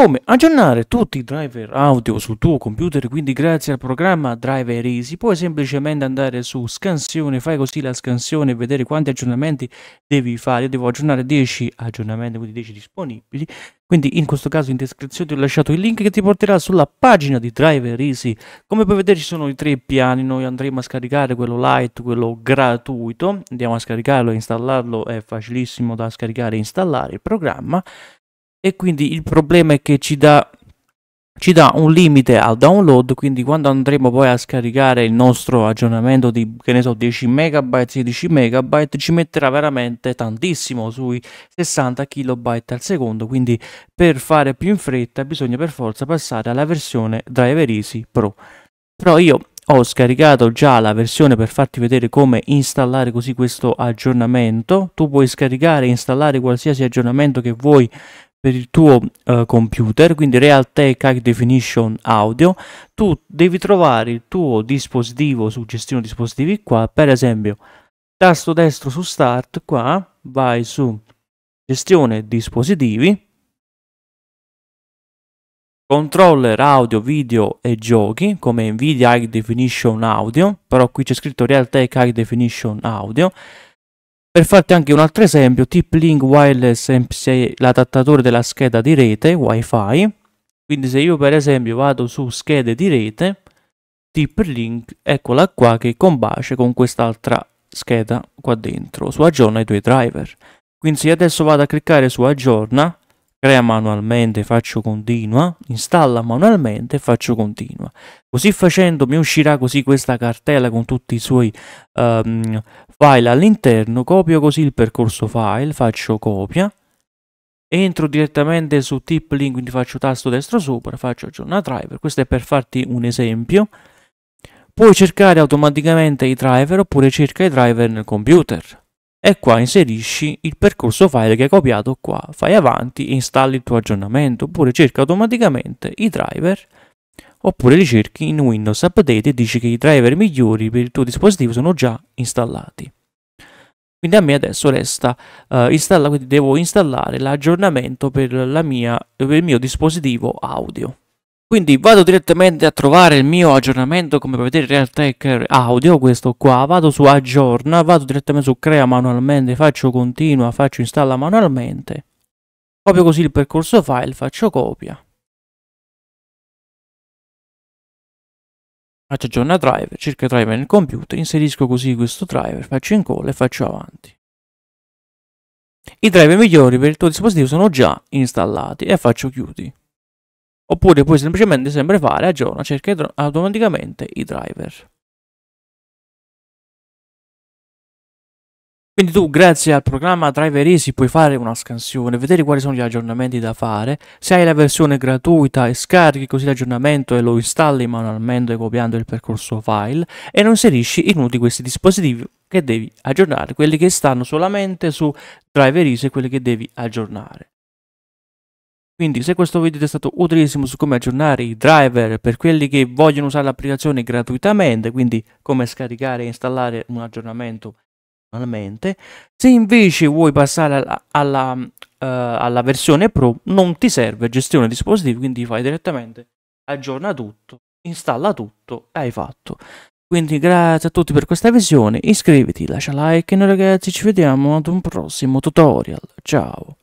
come aggiornare tutti i driver audio sul tuo computer, quindi grazie al programma Driver Easy puoi semplicemente andare su scansione, fai così la scansione e vedere quanti aggiornamenti devi fare, io devo aggiornare 10 aggiornamenti, quindi 10 disponibili, quindi in questo caso in descrizione ti ho lasciato il link che ti porterà sulla pagina di Driver Easy, come puoi vedere ci sono i tre piani, noi andremo a scaricare quello light, quello gratuito, andiamo a scaricarlo e installarlo, è facilissimo da scaricare e installare il programma, e quindi il problema è che ci dà ci dà un limite al download, quindi quando andremo poi a scaricare il nostro aggiornamento di che ne so 10 MB, 16 MB, ci metterà veramente tantissimo sui 60 KB al secondo, quindi per fare più in fretta bisogna per forza passare alla versione Driver Easy Pro. Però io ho scaricato già la versione per farti vedere come installare così questo aggiornamento. Tu puoi scaricare e installare qualsiasi aggiornamento che vuoi per il tuo eh, computer, quindi Realtek High Definition Audio, tu devi trovare il tuo dispositivo su gestione dispositivi qua, per esempio tasto destro su Start qua, vai su gestione dispositivi, controller audio, video e giochi come Nvidia High Definition Audio, però qui c'è scritto Realtek High Definition Audio per farti anche un altro esempio, TP-Link Wireless MPSI, l'adattatore della scheda di rete Wi-Fi, quindi se io per esempio vado su schede di rete, TP-Link, eccola qua che combacia con quest'altra scheda qua dentro, su aggiorna i tuoi driver. Quindi se io adesso vado a cliccare su aggiorna, crea manualmente faccio continua, installa manualmente faccio continua. Così facendo mi uscirà così questa cartella con tutti i suoi um, file all'interno, copio così il percorso file, faccio copia, entro direttamente su tip link, quindi faccio tasto destro sopra, faccio aggiorna driver, questo è per farti un esempio. Puoi cercare automaticamente i driver oppure cerca i driver nel computer e qua inserisci il percorso file che hai copiato qua, fai avanti e installi il tuo aggiornamento oppure cerca automaticamente i driver oppure li cerchi in Windows Update e dici che i driver migliori per il tuo dispositivo sono già installati. Quindi a me adesso resta uh, installa, quindi devo installare l'aggiornamento per, per il mio dispositivo audio. Quindi vado direttamente a trovare il mio aggiornamento come potete vedere Realtek Audio, questo qua, vado su aggiorna, vado direttamente su crea manualmente, faccio continua, faccio installa manualmente, copio così il percorso file, faccio copia. Faccio aggiorna driver, cerco driver nel computer, inserisco così questo driver, faccio incolla e faccio avanti. I driver migliori per il tuo dispositivo sono già installati e faccio chiudi. Oppure puoi semplicemente sempre fare aggiorna, cerca automaticamente i driver. Quindi tu grazie al programma Driver Easy puoi fare una scansione, vedere quali sono gli aggiornamenti da fare, se hai la versione gratuita e scarichi così l'aggiornamento e lo installi manualmente copiando il percorso file e lo inserisci in uno di questi dispositivi che devi aggiornare, quelli che stanno solamente su Driver Easy e quelli che devi aggiornare. Quindi se questo video ti è stato utilissimo su come aggiornare i driver per quelli che vogliono usare l'applicazione gratuitamente, quindi come scaricare e installare un aggiornamento manualmente, se invece vuoi passare alla, alla, uh, alla versione Pro non ti serve gestione dispositivi, quindi fai direttamente aggiorna tutto, installa tutto e hai fatto. Quindi grazie a tutti per questa visione, iscriviti, lascia like e noi ragazzi ci vediamo ad un prossimo tutorial, ciao!